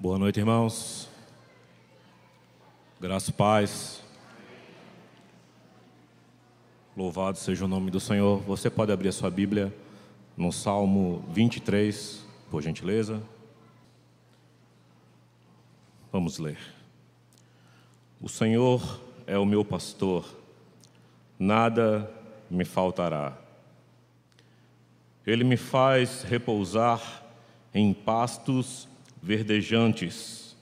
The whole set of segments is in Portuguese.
Boa noite, irmãos. Graça e paz. Louvado seja o nome do Senhor. Você pode abrir a sua Bíblia no Salmo 23, por gentileza. Vamos ler. O Senhor é o meu pastor, nada me faltará. Ele me faz repousar em pastos verdejantes.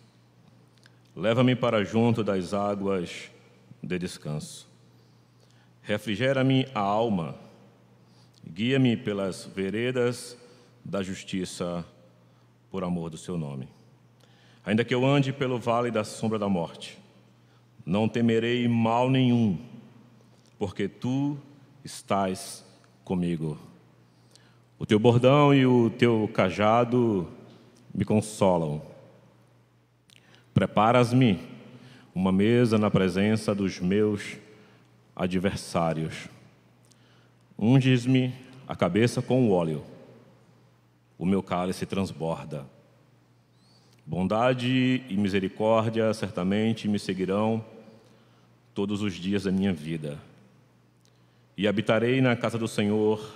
Leva-me para junto das águas de descanso. Refrigera-me a alma. Guia-me pelas veredas da justiça, por amor do seu nome. Ainda que eu ande pelo vale da sombra da morte, não temerei mal nenhum, porque tu estás comigo. O teu bordão e o teu cajado me consolam. Preparas-me uma mesa na presença dos meus adversários. Unges-me a cabeça com o óleo. O meu cálice transborda. Bondade e misericórdia certamente me seguirão todos os dias da minha vida. E habitarei na casa do Senhor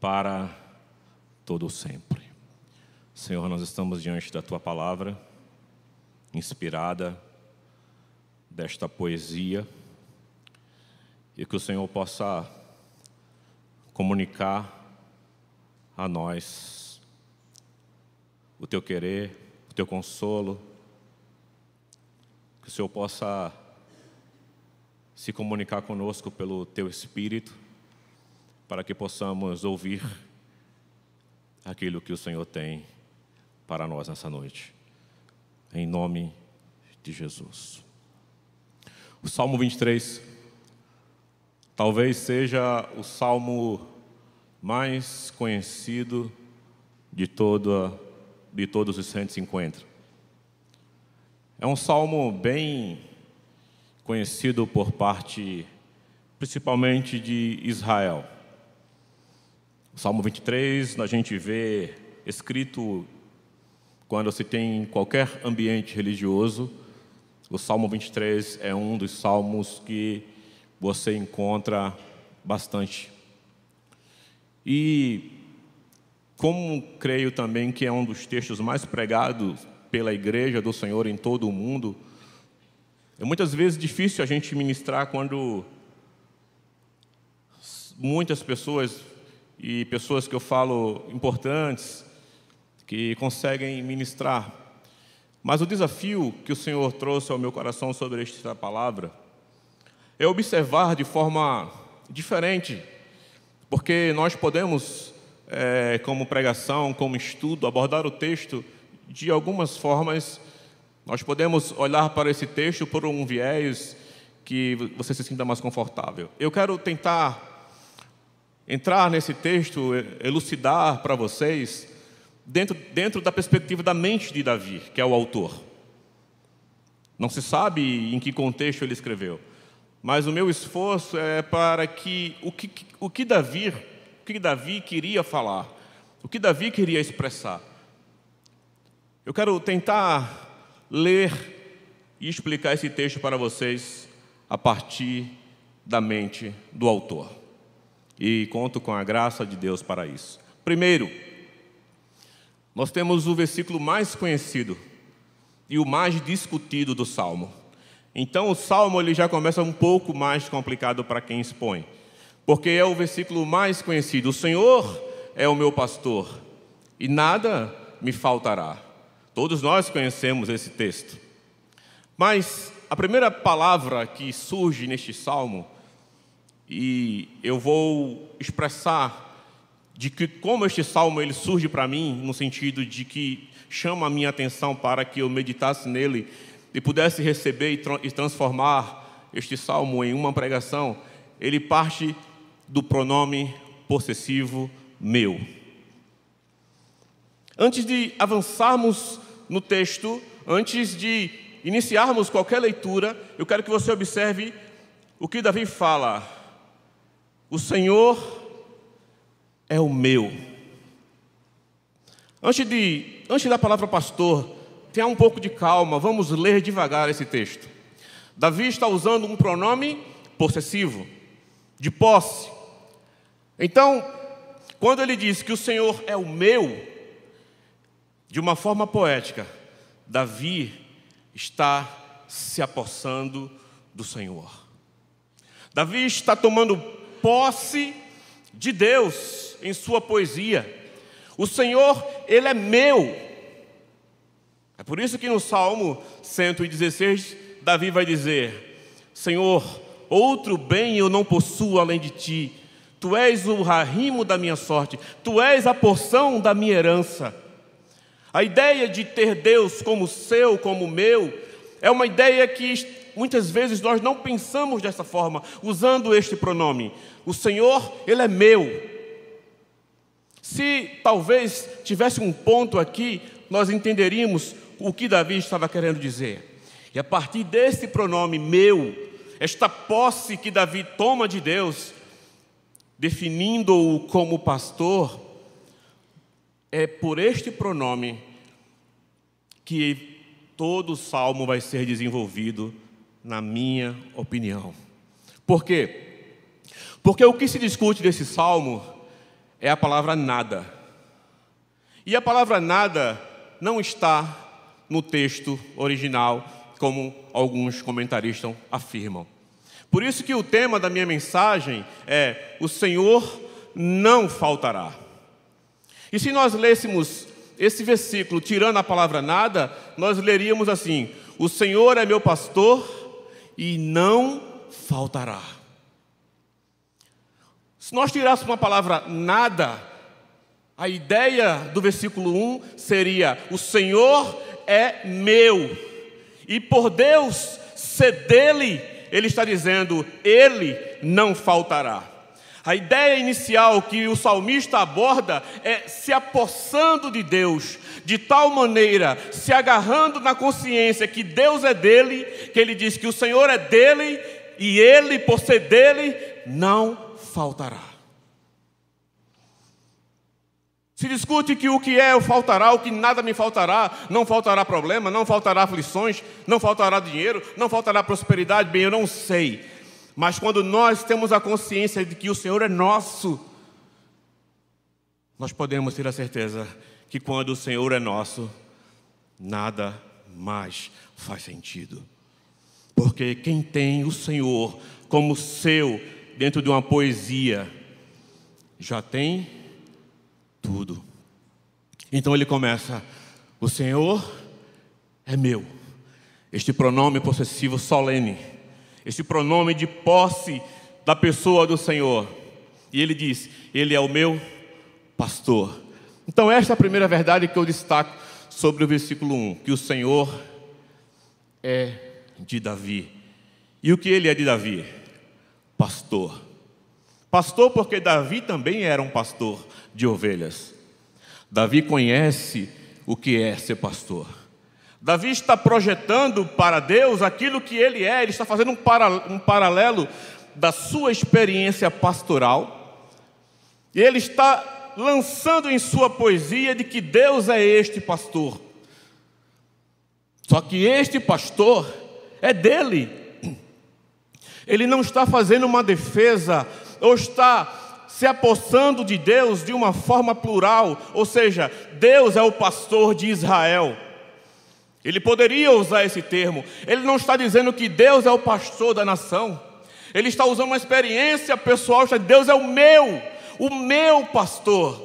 para todo sempre. Senhor, nós estamos diante da tua palavra, inspirada desta poesia, e que o Senhor possa comunicar a nós o teu querer, o teu consolo, que o Senhor possa se comunicar conosco pelo teu espírito, para que possamos ouvir aquilo que o Senhor tem para nós nessa noite. Em nome de Jesus. O Salmo 23 talvez seja o salmo mais conhecido de, toda, de todos os 150. É um salmo bem conhecido por parte, principalmente, de Israel. O salmo 23, a gente vê escrito quando se tem qualquer ambiente religioso, o Salmo 23 é um dos salmos que você encontra bastante. E como creio também que é um dos textos mais pregados pela igreja do Senhor em todo o mundo, é muitas vezes difícil a gente ministrar quando muitas pessoas, e pessoas que eu falo importantes, que conseguem ministrar. Mas o desafio que o Senhor trouxe ao meu coração sobre esta palavra é observar de forma diferente, porque nós podemos, é, como pregação, como estudo, abordar o texto de algumas formas. Nós podemos olhar para esse texto por um viés que você se sinta mais confortável. Eu quero tentar entrar nesse texto, elucidar para vocês dentro, dentro da perspectiva da mente de Davi, que é o autor. Não se sabe em que contexto ele escreveu, mas o meu esforço é para que o que, o que, Davi, o que Davi queria falar, o que Davi queria expressar. Eu quero tentar ler e explicar esse texto para vocês a partir da mente do autor. E conto com a graça de Deus para isso. Primeiro, nós temos o versículo mais conhecido e o mais discutido do Salmo. Então, o Salmo ele já começa um pouco mais complicado para quem expõe, porque é o versículo mais conhecido: O Senhor é o meu pastor e nada me faltará. Todos nós conhecemos esse texto. Mas a primeira palavra que surge neste salmo, e eu vou expressar de que como este salmo ele surge para mim no sentido de que chama a minha atenção para que eu meditasse nele e pudesse receber e, tra e transformar este salmo em uma pregação, ele parte do pronome possessivo meu. Antes de avançarmos no texto, antes de iniciarmos qualquer leitura, eu quero que você observe o que Davi fala. O Senhor é o meu. Antes, de, antes da palavra pastor, tenha um pouco de calma, vamos ler devagar esse texto. Davi está usando um pronome possessivo, de posse. Então, quando ele diz que o Senhor é o meu, de uma forma poética, Davi está se apossando do Senhor. Davi está tomando posse de Deus em sua poesia. O Senhor, Ele é meu. É por isso que no Salmo 116, Davi vai dizer: Senhor, outro bem eu não possuo além de ti. Tu és o arrimo da minha sorte, tu és a porção da minha herança. A ideia de ter Deus como seu, como meu, é uma ideia que Muitas vezes nós não pensamos dessa forma, usando este pronome. O Senhor, Ele é meu. Se talvez tivesse um ponto aqui, nós entenderíamos o que Davi estava querendo dizer. E a partir desse pronome meu, esta posse que Davi toma de Deus, definindo-o como pastor, é por este pronome que todo o salmo vai ser desenvolvido na minha opinião. Por quê? Porque o que se discute desse salmo é a palavra nada. E a palavra nada não está no texto original, como alguns comentaristas afirmam. Por isso que o tema da minha mensagem é o Senhor não faltará. E se nós lêssemos esse versículo tirando a palavra nada, nós leríamos assim: O Senhor é meu pastor e não faltará. Se nós tirássemos uma palavra nada, a ideia do versículo 1 seria: o Senhor é meu, e por Deus ser dele, ele está dizendo: ele não faltará. A ideia inicial que o salmista aborda é se apossando de Deus, de tal maneira, se agarrando na consciência que Deus é dele, que ele diz que o Senhor é dele e ele, por ser dele, não faltará. Se discute que o que é o faltará, o que nada me faltará, não faltará problema, não faltará aflições, não faltará dinheiro, não faltará prosperidade. Bem, eu não sei. Mas quando nós temos a consciência de que o Senhor é nosso, nós podemos ter a certeza que quando o Senhor é nosso, nada mais faz sentido. Porque quem tem o Senhor como seu dentro de uma poesia, já tem tudo. Então ele começa: O Senhor é meu. Este pronome possessivo solene este pronome de posse da pessoa do Senhor. E ele diz: Ele é o meu pastor. Então, esta é a primeira verdade que eu destaco sobre o versículo 1: que o Senhor é de Davi. E o que ele é de Davi? Pastor. Pastor, porque Davi também era um pastor de ovelhas. Davi conhece o que é ser pastor. Davi está projetando para Deus aquilo que ele é, ele está fazendo um, para, um paralelo da sua experiência pastoral, e ele está lançando em sua poesia de que Deus é este pastor. Só que este pastor é dele. Ele não está fazendo uma defesa ou está se apossando de Deus de uma forma plural, ou seja, Deus é o pastor de Israel. Ele poderia usar esse termo. Ele não está dizendo que Deus é o pastor da nação. Ele está usando uma experiência pessoal. Deus é o meu, o meu pastor.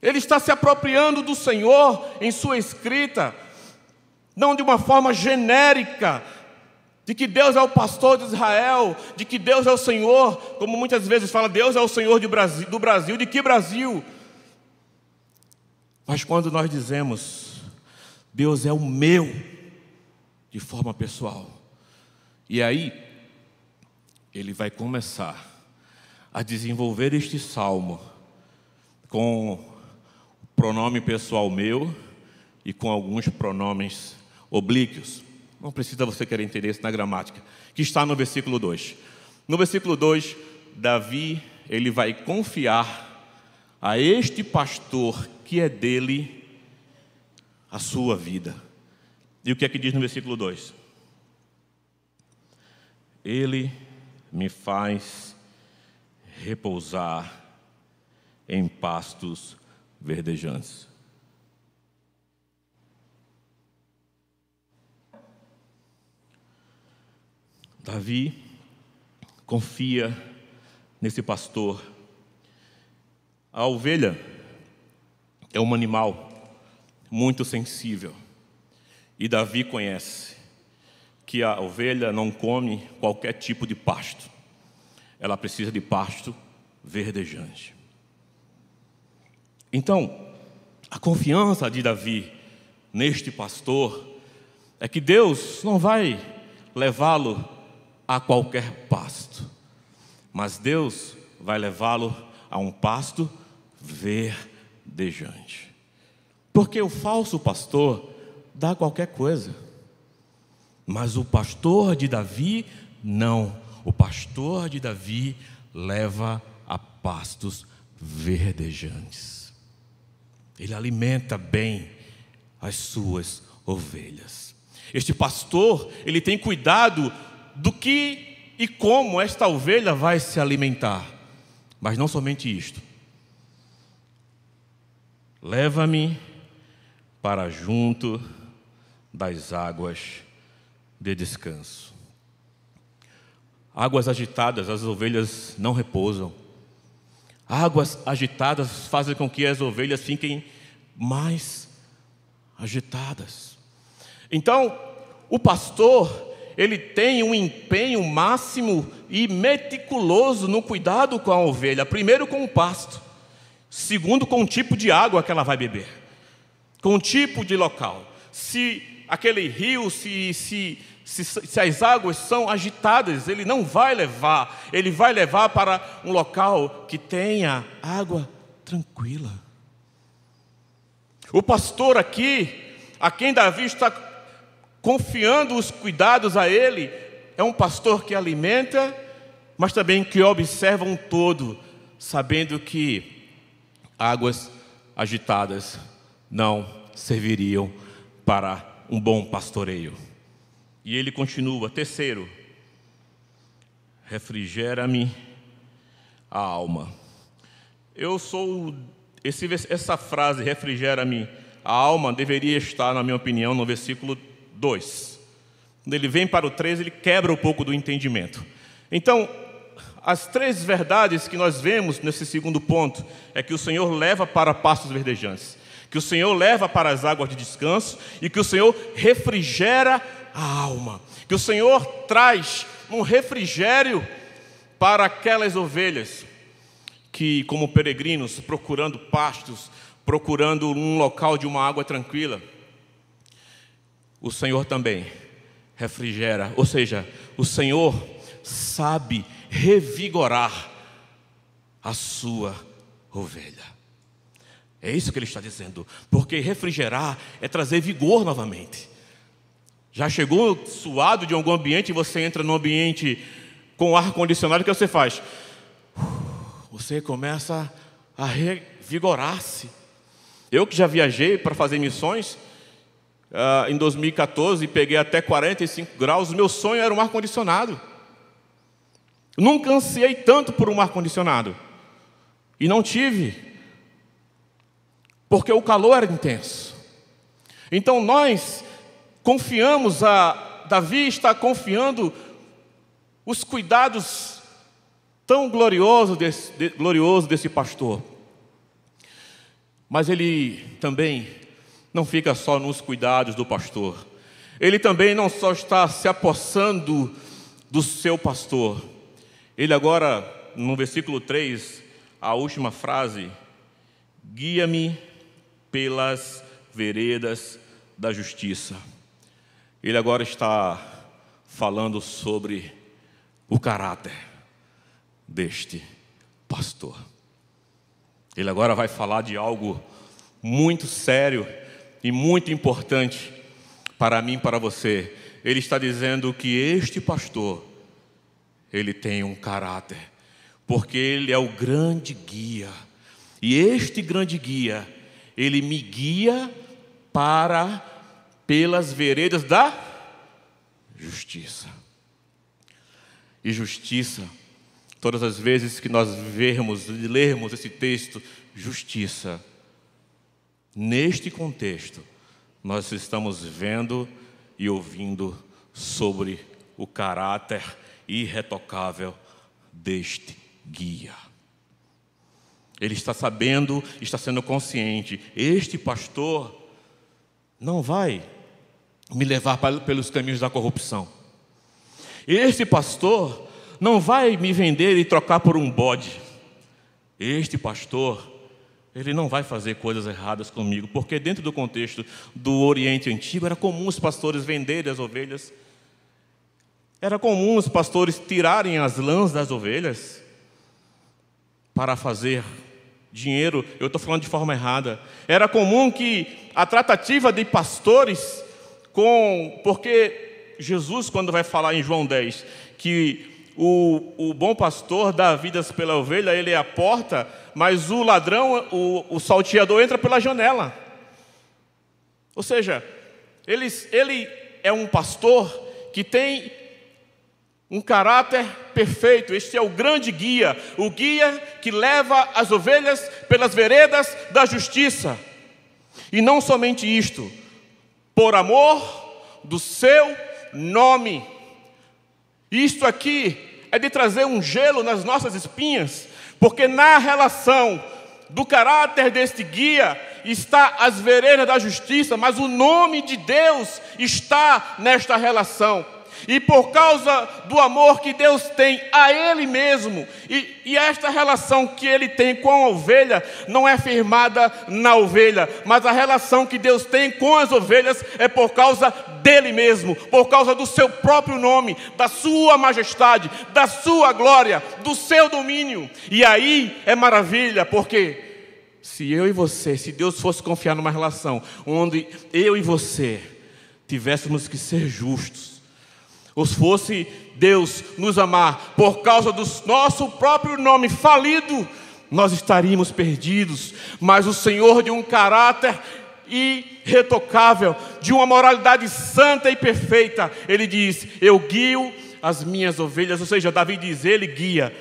Ele está se apropriando do Senhor em sua escrita, não de uma forma genérica, de que Deus é o pastor de Israel, de que Deus é o Senhor, como muitas vezes fala, Deus é o Senhor Brasil, do Brasil, de que Brasil? Mas quando nós dizemos Deus é o meu, de forma pessoal. E aí, ele vai começar a desenvolver este salmo com o pronome pessoal meu e com alguns pronomes oblíquos. Não precisa você querer entender isso na gramática, que está no versículo 2. No versículo 2, Davi, ele vai confiar a este pastor que é dele a sua vida. E o que é que diz no versículo 2? Ele me faz repousar em pastos verdejantes. Davi confia nesse pastor. A ovelha é um animal muito sensível. E Davi conhece que a ovelha não come qualquer tipo de pasto, ela precisa de pasto verdejante. Então, a confiança de Davi neste pastor é que Deus não vai levá-lo a qualquer pasto, mas Deus vai levá-lo a um pasto verdejante. Porque o falso pastor dá qualquer coisa. Mas o pastor de Davi, não. O pastor de Davi leva a pastos verdejantes. Ele alimenta bem as suas ovelhas. Este pastor, ele tem cuidado do que e como esta ovelha vai se alimentar. Mas não somente isto. Leva-me para junto das águas de descanso. Águas agitadas, as ovelhas não repousam. Águas agitadas fazem com que as ovelhas fiquem mais agitadas. Então, o pastor, ele tem um empenho máximo e meticuloso no cuidado com a ovelha, primeiro com o pasto, segundo com o tipo de água que ela vai beber com um tipo de local. Se aquele rio, se, se, se, se, as águas são agitadas, ele não vai levar, ele vai levar para um local que tenha água tranquila. O pastor aqui, a quem Davi está confiando os cuidados a ele, é um pastor que alimenta, mas também que observa um todo, sabendo que águas agitadas não serviriam para um bom pastoreio. E ele continua, terceiro, refrigera-me a alma. Eu sou esse, essa frase refrigera-me a alma deveria estar, na minha opinião, no versículo 2. Quando ele vem para o 3, ele quebra um pouco do entendimento. Então, as três verdades que nós vemos nesse segundo ponto é que o Senhor leva para pastos verdejantes que o Senhor leva para as águas de descanso e que o Senhor refrigera a alma, que o Senhor traz um refrigério para aquelas ovelhas que, como peregrinos, procurando pastos, procurando um local de uma água tranquila, o Senhor também refrigera, ou seja, o Senhor sabe revigorar a sua ovelha. É isso que ele está dizendo. Porque refrigerar é trazer vigor novamente. Já chegou suado de algum ambiente e você entra no ambiente com ar condicionado, o que você faz? Você começa a revigorar-se. Eu que já viajei para fazer missões, Uh, em 2014 peguei até 45 graus, meu sonho era um ar-condicionado. Nunca ansiei tanto por um ar-condicionado. E não tive porque o calor era intenso. Então nós confiamos a Davi está confiando os cuidados tão gloriosos desse, de, glorioso desse pastor. Mas ele também não fica só nos cuidados do pastor. Ele também não só está se apossando do seu pastor. Ele agora, no versículo 3, a última frase, guia-me pelas veredas da justiça. Ele agora está falando sobre o caráter deste pastor. Ele agora vai falar de algo muito sério e muito importante para mim, para você. Ele está dizendo que este pastor ele tem um caráter, porque ele é o grande guia. E este grande guia ele me guia para pelas veredas da justiça. E justiça, todas as vezes que nós vermos e lermos esse texto, justiça, neste contexto, nós estamos vendo e ouvindo sobre o caráter irretocável deste guia. Ele está sabendo, está sendo consciente. Este pastor não vai me levar pelos caminhos da corrupção. Este pastor não vai me vender e trocar por um bode. Este pastor, ele não vai fazer coisas erradas comigo, porque dentro do contexto do Oriente Antigo era comum os pastores venderem as ovelhas, era comum os pastores tirarem as lãs das ovelhas para fazer dinheiro, eu estou falando de forma errada. Era comum que a tratativa de pastores com. Porque Jesus, quando vai falar em João 10, que o, o bom pastor dá vidas pela ovelha, ele é a porta, mas o ladrão, o, o salteador, entra pela janela. Ou seja, ele, ele é um pastor que tem um caráter perfeito, este é o grande guia, o guia que leva as ovelhas pelas veredas da justiça. E não somente isto, por amor do seu nome. Isto aqui é de trazer um gelo nas nossas espinhas, porque na relação do caráter deste guia está as veredas da justiça, mas o nome de Deus está nesta relação. E por causa do amor que Deus tem a Ele mesmo, e, e esta relação que Ele tem com a ovelha não é firmada na ovelha, mas a relação que Deus tem com as ovelhas é por causa dele mesmo, por causa do seu próprio nome, da sua majestade, da sua glória, do seu domínio. E aí é maravilha, porque se eu e você, se Deus fosse confiar numa relação onde eu e você tivéssemos que ser justos, ou se fosse Deus nos amar por causa do nosso próprio nome falido, nós estaríamos perdidos. Mas o Senhor, de um caráter irretocável, de uma moralidade santa e perfeita, ele diz: Eu guio as minhas ovelhas. Ou seja, Davi diz: Ele guia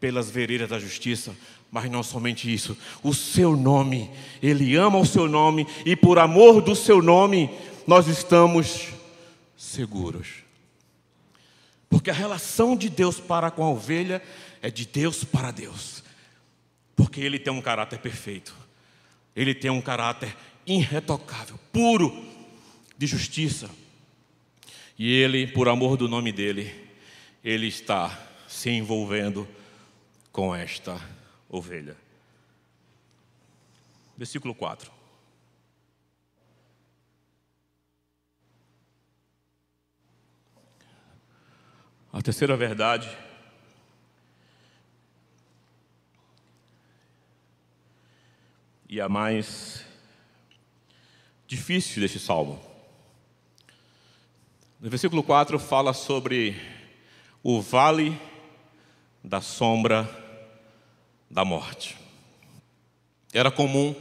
pelas veredas da justiça. Mas não somente isso, o seu nome, ele ama o seu nome, e por amor do seu nome, nós estamos seguros. Porque a relação de Deus para com a ovelha é de Deus para Deus. Porque ele tem um caráter perfeito. Ele tem um caráter irretocável, puro de justiça. E ele, por amor do nome dele, ele está se envolvendo com esta ovelha. Versículo 4. A terceira verdade e a mais difícil deste salmo. No versículo 4 fala sobre o vale da sombra da morte. Era comum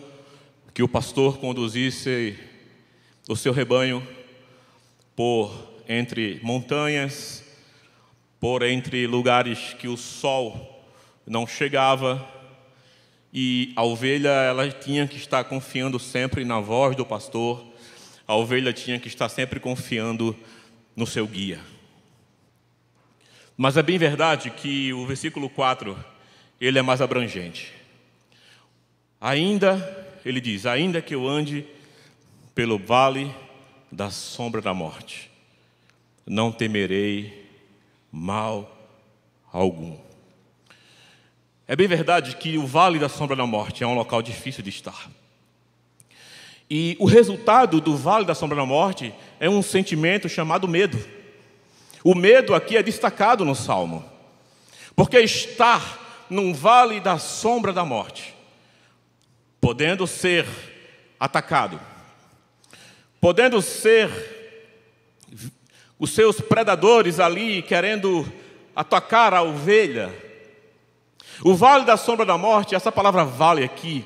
que o pastor conduzisse o seu rebanho por entre montanhas por entre lugares que o sol não chegava e a ovelha ela tinha que estar confiando sempre na voz do pastor, a ovelha tinha que estar sempre confiando no seu guia. Mas é bem verdade que o versículo 4, ele é mais abrangente. Ainda, ele diz, ainda que eu ande pelo vale da sombra da morte, não temerei mal algum. É bem verdade que o Vale da Sombra da Morte é um local difícil de estar. E o resultado do Vale da Sombra da Morte é um sentimento chamado medo. O medo aqui é destacado no Salmo, porque estar num vale da sombra da morte, podendo ser atacado, podendo ser os seus predadores ali querendo atacar a ovelha. O vale da sombra da morte, essa palavra vale aqui,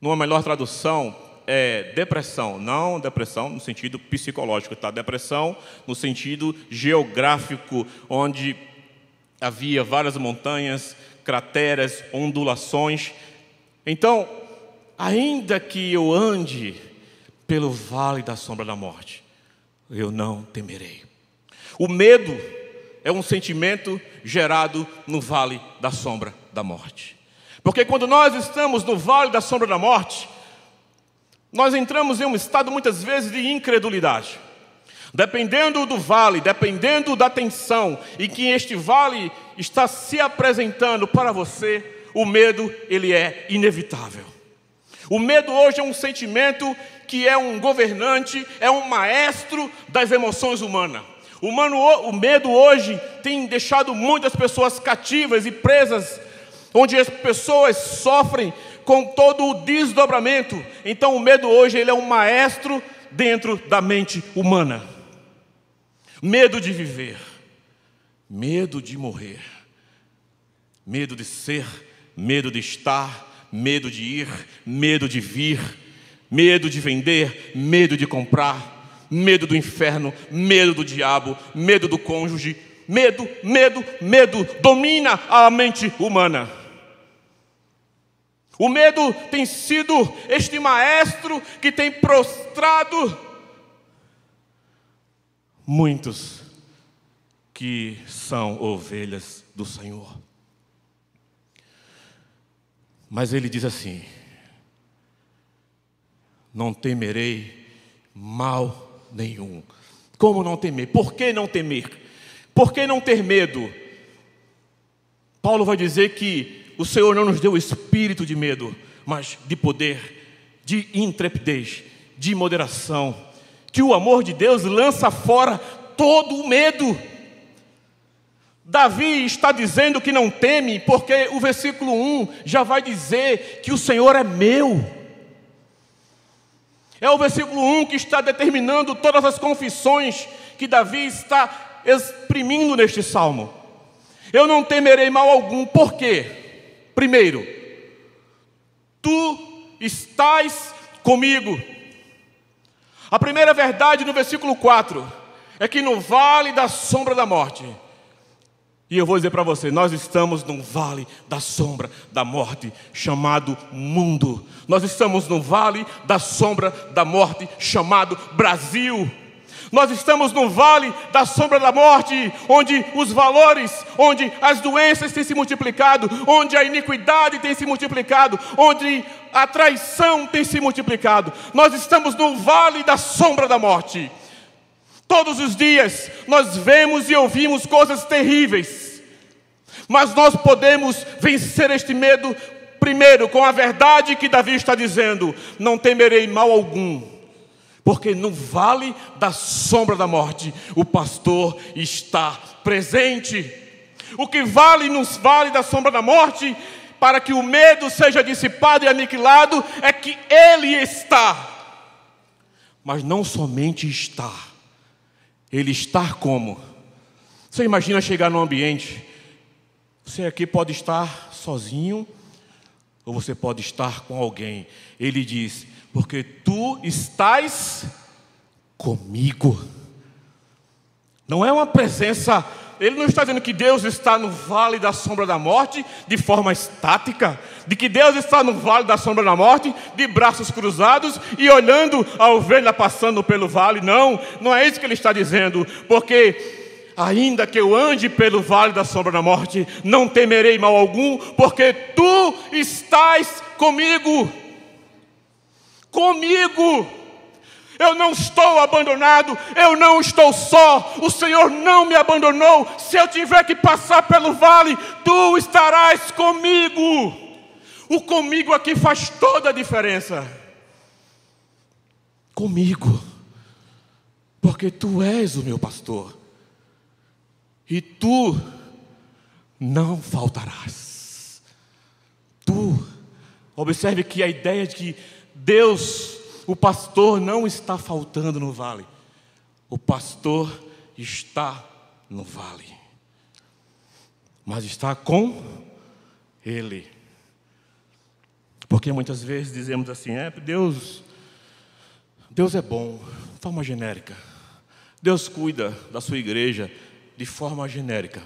numa melhor tradução, é depressão, não depressão no sentido psicológico, tá? Depressão no sentido geográfico, onde havia várias montanhas, crateras, ondulações. Então, ainda que eu ande pelo vale da sombra da morte, eu não temerei. O medo é um sentimento gerado no vale da sombra da morte. Porque quando nós estamos no vale da sombra da morte, nós entramos em um estado muitas vezes de incredulidade. Dependendo do vale, dependendo da tensão e que este vale está se apresentando para você, o medo ele é inevitável. O medo hoje é um sentimento que é um governante, é um maestro das emoções humanas. O, o medo hoje tem deixado muitas pessoas cativas e presas, onde as pessoas sofrem com todo o desdobramento. Então o medo hoje ele é um maestro dentro da mente humana. Medo de viver, medo de morrer, medo de ser, medo de estar, medo de ir, medo de vir, medo de vender, medo de comprar, medo do inferno, medo do diabo, medo do cônjuge, medo, medo, medo domina a mente humana. O medo tem sido este maestro que tem prostrado muitos que são ovelhas do Senhor. Mas ele diz assim: Não temerei mal nenhum. Como não temer? Por que não temer? Por que não ter medo? Paulo vai dizer que o Senhor não nos deu o espírito de medo, mas de poder, de intrepidez, de moderação. Que o amor de Deus lança fora todo o medo. Davi está dizendo que não teme, porque o versículo 1 já vai dizer que o Senhor é meu. É o versículo 1 que está determinando todas as confissões que Davi está exprimindo neste salmo. Eu não temerei mal algum, por quê? Primeiro, tu estás comigo. A primeira verdade no versículo 4 é que no vale da sombra da morte, e eu vou dizer para você: nós estamos num vale da sombra da morte, chamado mundo. Nós estamos num vale da sombra da morte, chamado Brasil. Nós estamos num vale da sombra da morte, onde os valores, onde as doenças têm se multiplicado, onde a iniquidade tem se multiplicado, onde a traição tem se multiplicado. Nós estamos num vale da sombra da morte. Todos os dias nós vemos e ouvimos coisas terríveis, mas nós podemos vencer este medo primeiro com a verdade que Davi está dizendo: não temerei mal algum, porque no vale da sombra da morte o pastor está presente. O que vale nos vale da sombra da morte, para que o medo seja dissipado e aniquilado, é que ele está. Mas não somente está ele estar como. Você imagina chegar num ambiente, você aqui pode estar sozinho ou você pode estar com alguém. Ele diz: Porque tu estás comigo. Não é uma presença ele não está dizendo que Deus está no vale da sombra da morte de forma estática, de que Deus está no vale da sombra da morte de braços cruzados e olhando a ovelha passando pelo vale. Não, não é isso que ele está dizendo, porque ainda que eu ande pelo vale da sombra da morte, não temerei mal algum, porque tu estás comigo. Comigo. Eu não estou abandonado, eu não estou só. O Senhor não me abandonou. Se eu tiver que passar pelo vale, tu estarás comigo. O comigo aqui faz toda a diferença. Comigo, porque tu és o meu pastor, e tu não faltarás. Tu, observe que a ideia de que Deus o pastor não está faltando no vale, o pastor está no vale, mas está com ele. Porque muitas vezes dizemos assim: é, Deus, Deus é bom, de forma genérica. Deus cuida da sua igreja de forma genérica.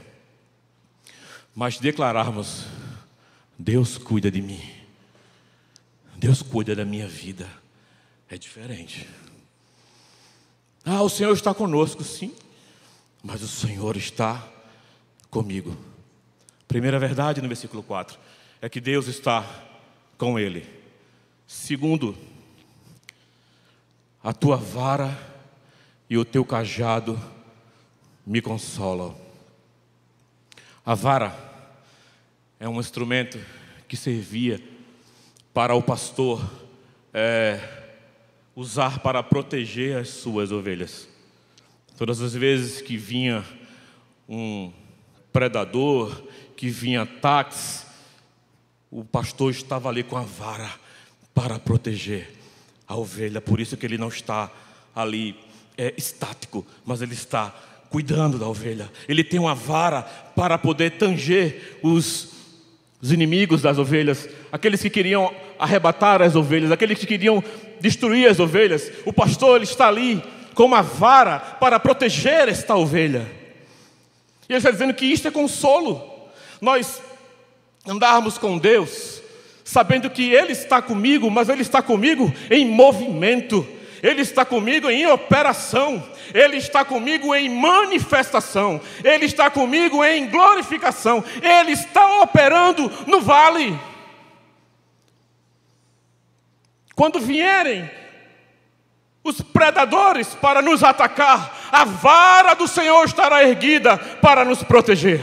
Mas declararmos: Deus cuida de mim, Deus cuida da minha vida é diferente. Ah, o Senhor está conosco, sim, mas o Senhor está comigo. Primeira verdade no versículo 4 é que Deus está com ele. Segundo, a tua vara e o teu cajado me consolam. A vara é um instrumento que servia para o pastor é, usar para proteger as suas ovelhas. Todas as vezes que vinha um predador, que vinha ataques, o pastor estava ali com a vara para proteger a ovelha. Por isso que ele não está ali é, estático, mas ele está cuidando da ovelha. Ele tem uma vara para poder tanger os os inimigos das ovelhas, aqueles que queriam arrebatar as ovelhas, aqueles que queriam destruir as ovelhas. O pastor ele está ali com uma vara para proteger esta ovelha. E ele está dizendo que isto é consolo. Nós andarmos com Deus, sabendo que Ele está comigo, mas Ele está comigo em movimento. Ele está comigo em operação, Ele está comigo em manifestação, Ele está comigo em glorificação, Ele está operando no vale. Quando vierem os predadores para nos atacar, a vara do Senhor estará erguida para nos proteger,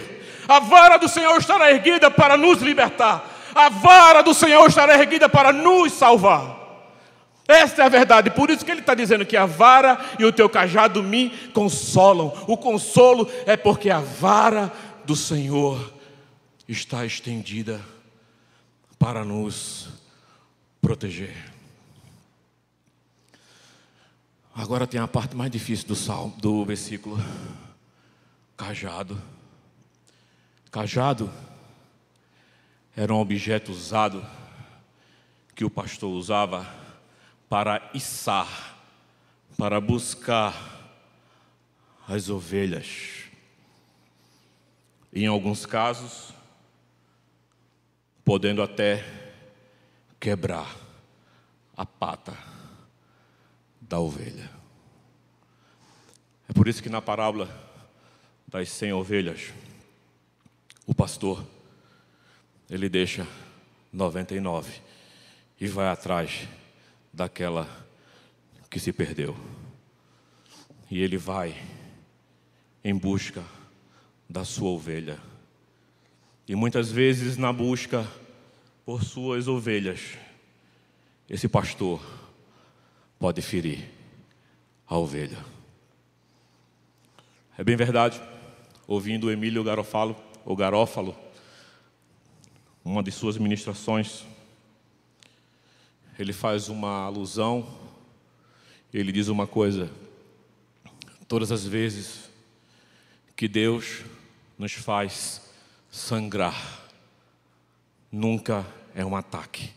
a vara do Senhor estará erguida para nos libertar, a vara do Senhor estará erguida para nos salvar. Esta é a verdade, por isso que ele está dizendo que a vara e o teu cajado me consolam. O consolo é porque a vara do Senhor está estendida para nos proteger. Agora tem a parte mais difícil do salmo, do versículo. Cajado. Cajado era um objeto usado que o pastor usava para içar, para buscar as ovelhas. Em alguns casos, podendo até quebrar a pata da ovelha. É por isso que na parábola das cem ovelhas, o pastor ele deixa 99 e vai atrás daquela que se perdeu. E ele vai em busca da sua ovelha. E muitas vezes, na busca por suas ovelhas, esse pastor pode ferir a ovelha. É bem verdade, ouvindo Emílio Garofalo, o Garófalo, uma de suas ministrações ele faz uma alusão, ele diz uma coisa: todas as vezes que Deus nos faz sangrar, nunca é um ataque,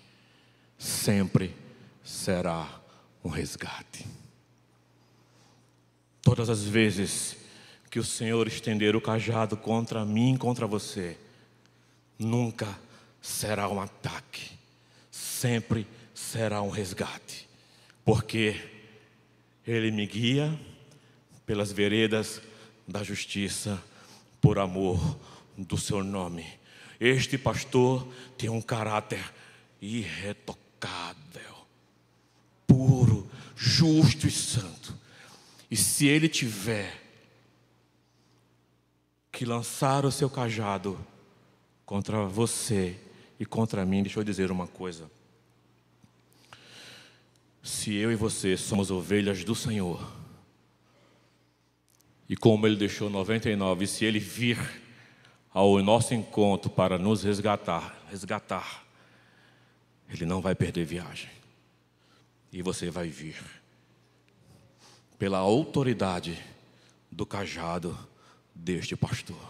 sempre será um resgate. Todas as vezes que o Senhor estender o cajado contra mim, contra você, nunca será um ataque, sempre será será um resgate, porque Ele me guia pelas veredas da justiça, por amor do Seu nome. Este pastor tem um caráter irretocável, puro, justo e santo. E se ele tiver que lançar o seu cajado contra você e contra mim, deixa eu dizer uma coisa se eu e você somos ovelhas do Senhor, e como Ele deixou 99, e se Ele vir ao nosso encontro para nos resgatar, resgatar, Ele não vai perder viagem. E você vai vir pela autoridade do cajado deste pastor.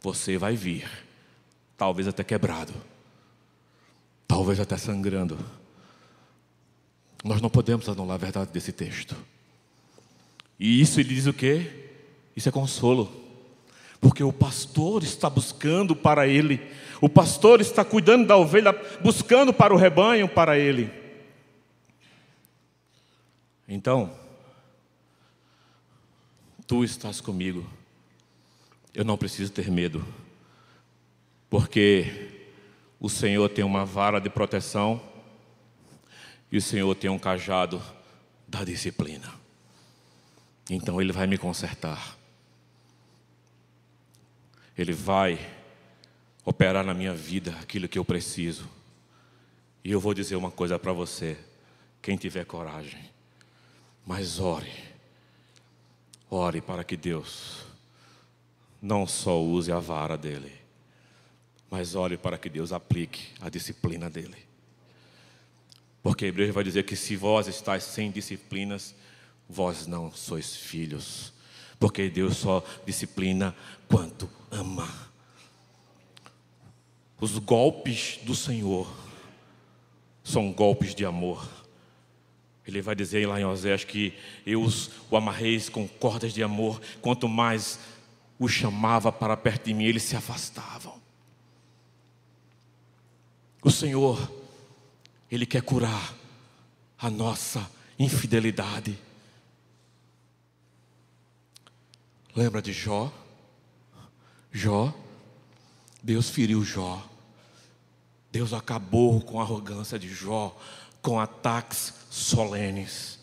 Você vai vir, talvez até quebrado, talvez até sangrando nós não podemos anular a verdade desse texto. E isso ele diz o quê? Isso é consolo. Porque o pastor está buscando para ele, o pastor está cuidando da ovelha, buscando para o rebanho para ele. Então, tu estás comigo. Eu não preciso ter medo. Porque o Senhor tem uma vara de proteção e o Senhor tem um cajado da disciplina. Então Ele vai me consertar. Ele vai operar na minha vida aquilo que eu preciso. E eu vou dizer uma coisa para você, quem tiver coragem, mas ore. Ore para que Deus não só use a vara dele, mas ore para que Deus aplique a disciplina dele. Porque Hebreus vai dizer que se vós estáis sem disciplinas, vós não sois filhos. Porque Deus só disciplina quanto ama. Os golpes do Senhor são golpes de amor. Ele vai dizer lá em Oséias que eu os, o amarreis com cordas de amor, quanto mais o chamava para perto de mim, eles se afastavam. O Senhor ele quer curar a nossa infidelidade. Lembra de Jó? Jó, Deus feriu Jó. Deus acabou com a arrogância de Jó, com ataques solenes.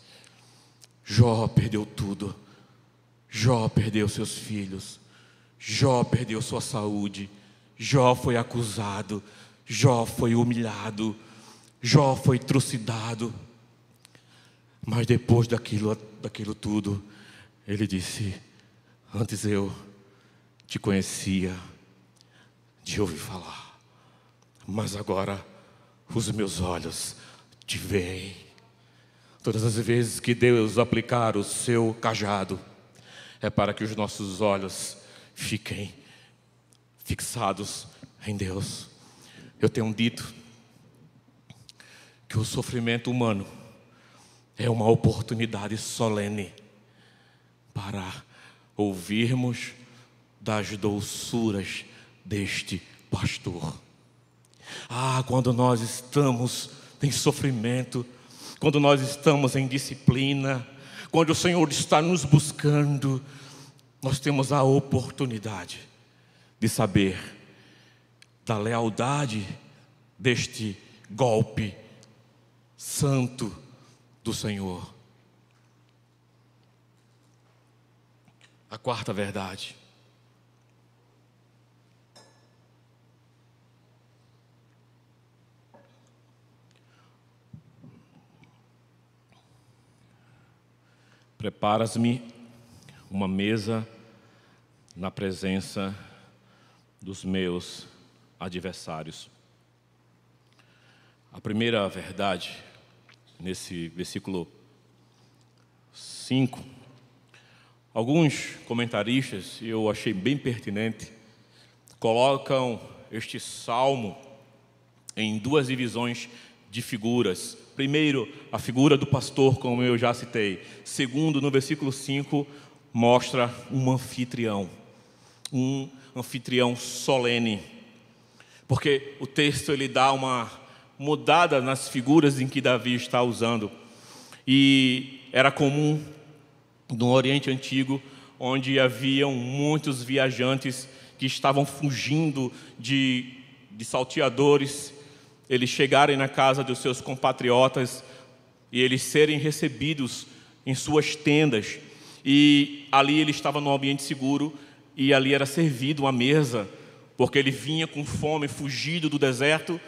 Jó perdeu tudo. Jó perdeu seus filhos. Jó perdeu sua saúde. Jó foi acusado. Jó foi humilhado. Jó foi trucidado. Mas depois daquilo, daquilo tudo, ele disse: Antes eu te conhecia de ouvir falar, mas agora os meus olhos te veem. Todas as vezes que Deus aplicar o seu cajado, é para que os nossos olhos fiquem fixados em Deus. Eu tenho dito que o sofrimento humano é uma oportunidade solene para ouvirmos das doçuras deste pastor. Ah, quando nós estamos em sofrimento, quando nós estamos em disciplina, quando o Senhor está nos buscando, nós temos a oportunidade de saber da lealdade deste golpe santo do Senhor. A quarta verdade. Preparas-me uma mesa na presença dos meus adversários. A primeira verdade nesse versículo 5. Alguns comentaristas, eu achei bem pertinente, colocam este salmo em duas divisões de figuras. Primeiro, a figura do pastor, como eu já citei. Segundo, no versículo 5, mostra um anfitrião, um anfitrião solene. Porque o texto ele dá uma mudada nas figuras em que Davi está usando. E era comum no Oriente Antigo, onde haviam muitos viajantes que estavam fugindo de, de salteadores, eles chegarem na casa dos seus compatriotas e eles serem recebidos em suas tendas. E ali ele estava num ambiente seguro e ali era servido uma mesa, porque ele vinha com fome, fugido do deserto,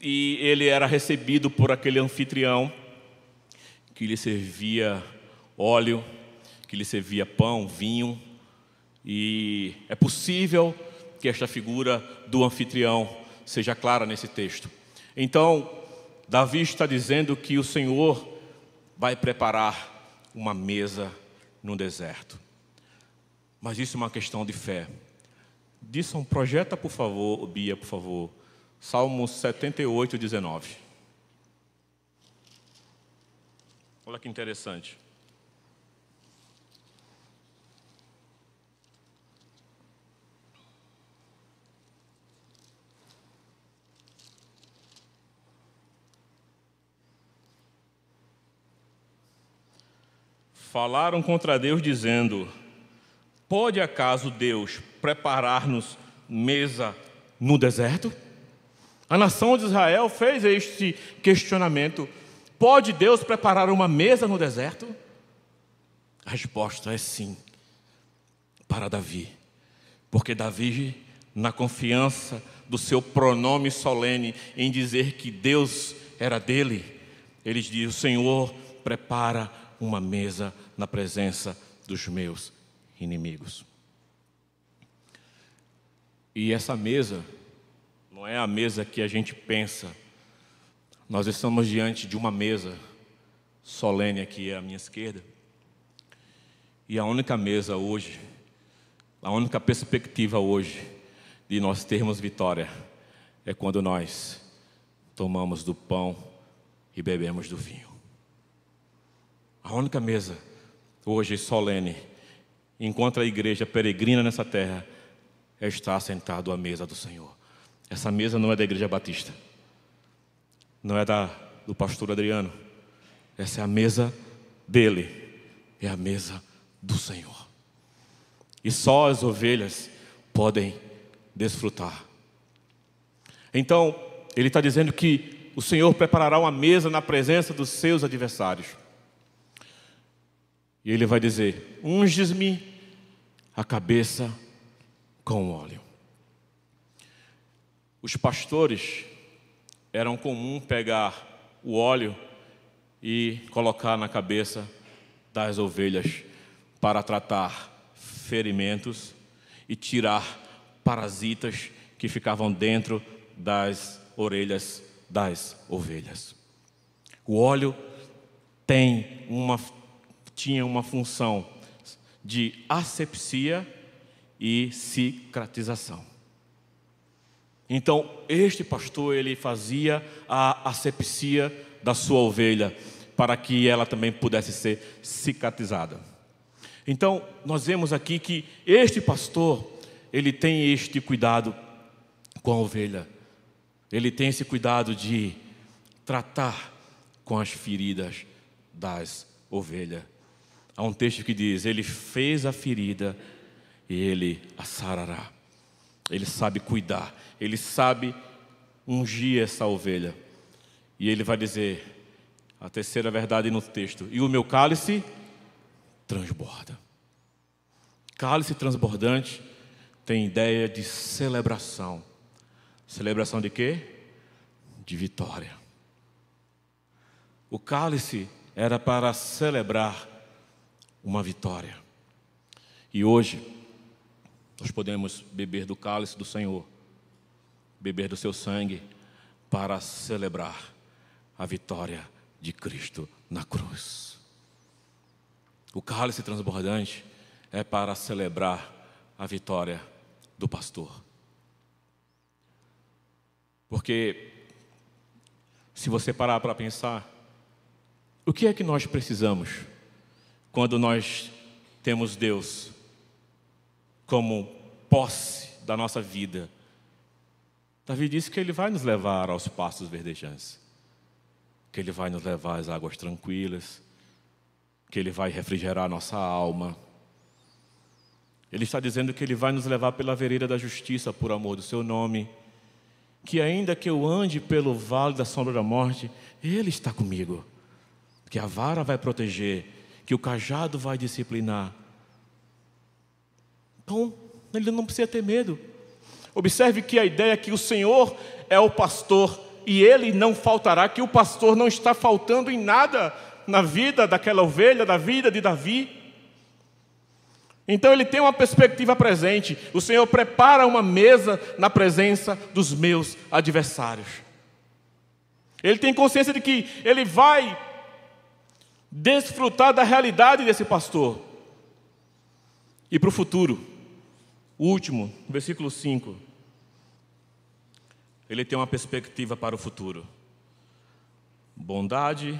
e ele era recebido por aquele anfitrião que lhe servia óleo, que lhe servia pão, vinho. E é possível que esta figura do anfitrião seja clara nesse texto. Então, Davi está dizendo que o Senhor vai preparar uma mesa no deserto. Mas isso é uma questão de fé. Disson, projeta, por favor, Bia, por favor, Salmo 78, 19. Olha que interessante. Falaram contra Deus, dizendo: Pode acaso Deus preparar-nos mesa no deserto? A nação de Israel fez este questionamento: pode Deus preparar uma mesa no deserto? A resposta é sim, para Davi, porque Davi, na confiança do seu pronome solene em dizer que Deus era dele, ele diz: O Senhor prepara uma mesa na presença dos meus inimigos. E essa mesa não é a mesa que a gente pensa. Nós estamos diante de uma mesa solene aqui à minha esquerda. E a única mesa hoje, a única perspectiva hoje de nós termos vitória é quando nós tomamos do pão e bebemos do vinho. A única mesa hoje solene, enquanto a igreja peregrina nessa terra, é estar sentado à mesa do Senhor. Essa mesa não é da Igreja Batista. Não é da, do pastor Adriano. Essa é a mesa dele. É a mesa do Senhor. E só as ovelhas podem desfrutar. Então, ele está dizendo que o Senhor preparará uma mesa na presença dos seus adversários. E ele vai dizer: Unges-me a cabeça com óleo. Os pastores eram comum pegar o óleo e colocar na cabeça das ovelhas para tratar ferimentos e tirar parasitas que ficavam dentro das orelhas das ovelhas. O óleo tem uma tinha uma função de asepsia e cicatrização. Então, este pastor, ele fazia a asepsia da sua ovelha, para que ela também pudesse ser cicatrizada. Então, nós vemos aqui que este pastor, ele tem este cuidado com a ovelha. Ele tem esse cuidado de tratar com as feridas das ovelhas. Há um texto que diz: Ele fez a ferida e ele a sarará. Ele sabe cuidar, ele sabe ungir essa ovelha. E ele vai dizer a terceira verdade no texto: E o meu cálice transborda. Cálice transbordante tem ideia de celebração. Celebração de quê? De vitória. O cálice era para celebrar uma vitória. E hoje, nós podemos beber do cálice do Senhor, beber do seu sangue, para celebrar a vitória de Cristo na cruz. O cálice transbordante é para celebrar a vitória do pastor. Porque, se você parar para pensar, o que é que nós precisamos quando nós temos Deus como posse da nossa vida. Davi disse que ele vai nos levar aos pastos verdejantes, que ele vai nos levar às águas tranquilas, que ele vai refrigerar nossa alma. Ele está dizendo que ele vai nos levar pela vereda da justiça por amor do seu nome, que ainda que eu ande pelo vale da sombra da morte, ele está comigo, que a vara vai proteger, que o cajado vai disciplinar, então, ele não precisa ter medo. Observe que a ideia é que o Senhor é o pastor e ele não faltará, que o pastor não está faltando em nada na vida daquela ovelha, da vida de Davi. Então ele tem uma perspectiva presente. O Senhor prepara uma mesa na presença dos meus adversários. Ele tem consciência de que ele vai desfrutar da realidade desse pastor e para o futuro. O último, versículo 5. Ele tem uma perspectiva para o futuro. Bondade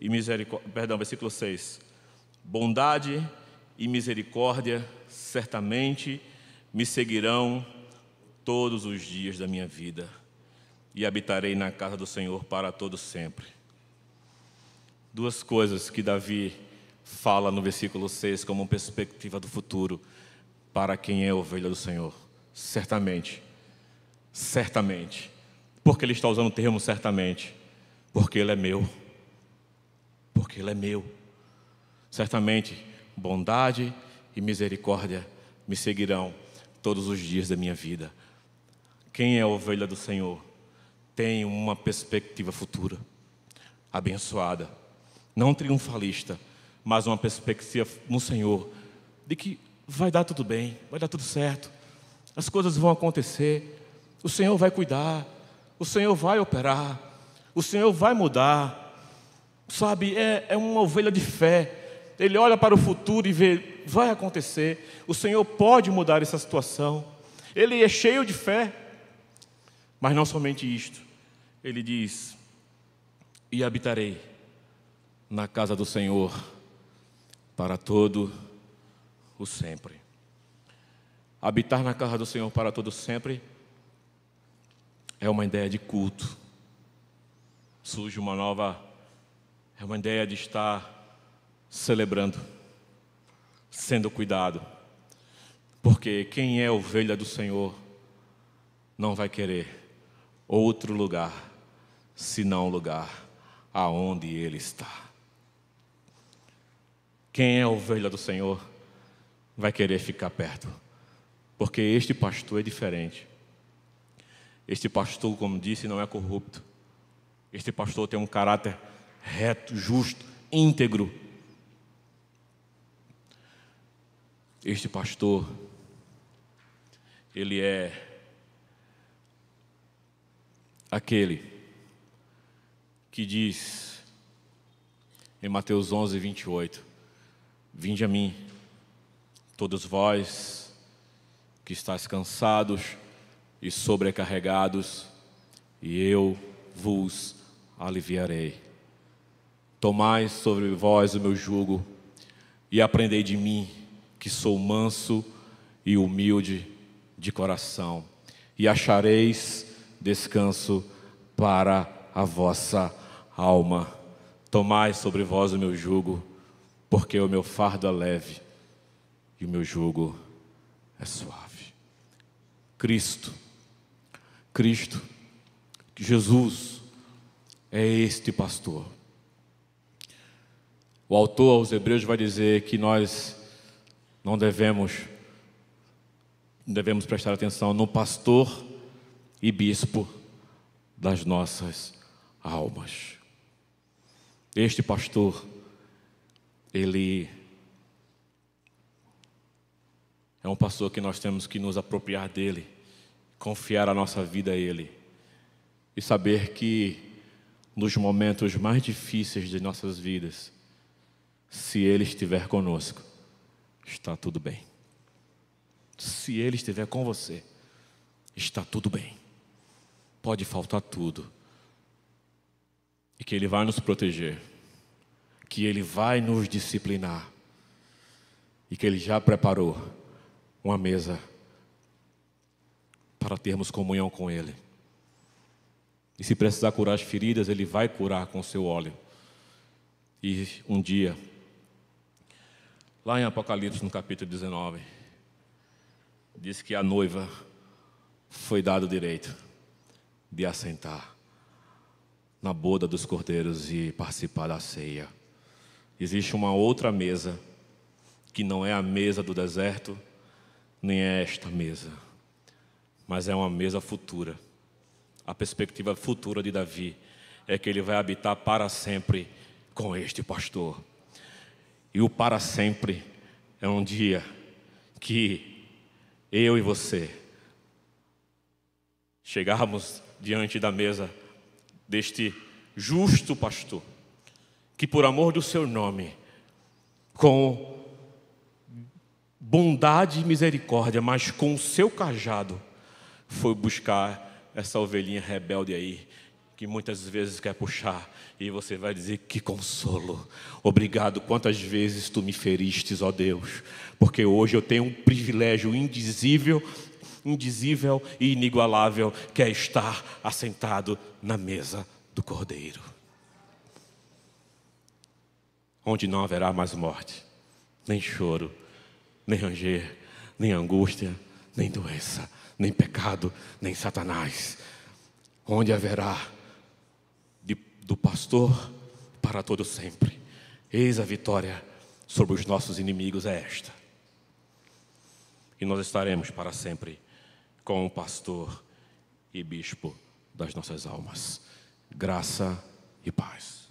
e misericórdia. Perdão, versículo 6. Bondade e misericórdia certamente me seguirão todos os dias da minha vida e habitarei na casa do Senhor para todo sempre. Duas coisas que Davi fala no versículo 6 como perspectiva do futuro para quem é ovelha do Senhor. Certamente, certamente. Porque ele está usando o termo certamente? Porque ele é meu. Porque ele é meu. Certamente, bondade e misericórdia me seguirão todos os dias da minha vida. Quem é ovelha do Senhor tem uma perspectiva futura, abençoada, não triunfalista, mas uma perspectiva no Senhor de que vai dar tudo bem, vai dar tudo certo, as coisas vão acontecer, o Senhor vai cuidar, o Senhor vai operar, o Senhor vai mudar. Sabe, é, é uma ovelha de fé. Ele olha para o futuro e vê, vai acontecer, o Senhor pode mudar essa situação. Ele é cheio de fé, mas não somente isto. Ele diz: E habitarei na casa do Senhor para todo o o sempre. Habitar na casa do Senhor para todo sempre é uma ideia de culto. Surge uma nova, é uma ideia de estar celebrando, sendo cuidado. Porque quem é ovelha do Senhor não vai querer outro lugar senão o lugar aonde ele está. Quem é ovelha do Senhor? vai querer ficar perto, porque este pastor é diferente. Este pastor, como disse, não é corrupto. Este pastor tem um caráter reto, justo, íntegro. Este pastor, ele é aquele que diz em Mateus 11, 28: Vinde a mim, todos vós que estáis cansados e sobrecarregados, e eu vos aliviarei. Tomai sobre vós o meu jugo e aprendei de mim, que sou manso e humilde de coração, e achareis descanso para a vossa alma. Tomai sobre vós o meu jugo, porque o meu fardo é leve e o meu jugo é suave. Cristo, Cristo, Jesus é este pastor. O autor aos Hebreus vai dizer que nós não devemos devemos prestar atenção no pastor e bispo das nossas almas. Este pastor, ele é um pastor que nós temos que nos apropriar dele, confiar a nossa vida a ele e saber que nos momentos mais difíceis de nossas vidas, se ele estiver conosco, está tudo bem. Se ele estiver com você, está tudo bem. Pode faltar tudo. E que ele vai nos proteger, que ele vai nos disciplinar e que ele já preparou uma mesa para termos comunhão com Ele. E se precisar curar as feridas, Ele vai curar com seu óleo. E um dia, lá em Apocalipse, no capítulo 19, diz que a noiva foi dado o direito de assentar na boda dos cordeiros e participar da ceia. Existe uma outra mesa que não é a mesa do deserto, nem é esta mesa, mas é uma mesa futura. A perspectiva futura de Davi é que ele vai habitar para sempre com este pastor. E o para sempre é um dia que eu e você chegarmos diante da mesa deste justo pastor, que por amor do seu nome, com bondade e misericórdia, mas com o seu cajado foi buscar essa ovelhinha rebelde aí, que muitas vezes quer puxar, e você vai dizer: Que consolo! Obrigado, quantas vezes tu me feristes, ó Deus, porque hoje eu tenho um privilégio indizível, indizível e inigualável, que é estar assentado na mesa do Cordeiro, onde não haverá mais morte, nem choro, nem ranger, nem angústia, nem doença, nem pecado, nem Satanás. Onde haverá de, do pastor para todo sempre. Eis a vitória sobre os nossos inimigos é esta. E nós estaremos para sempre com o pastor e bispo das nossas almas. Graça e paz.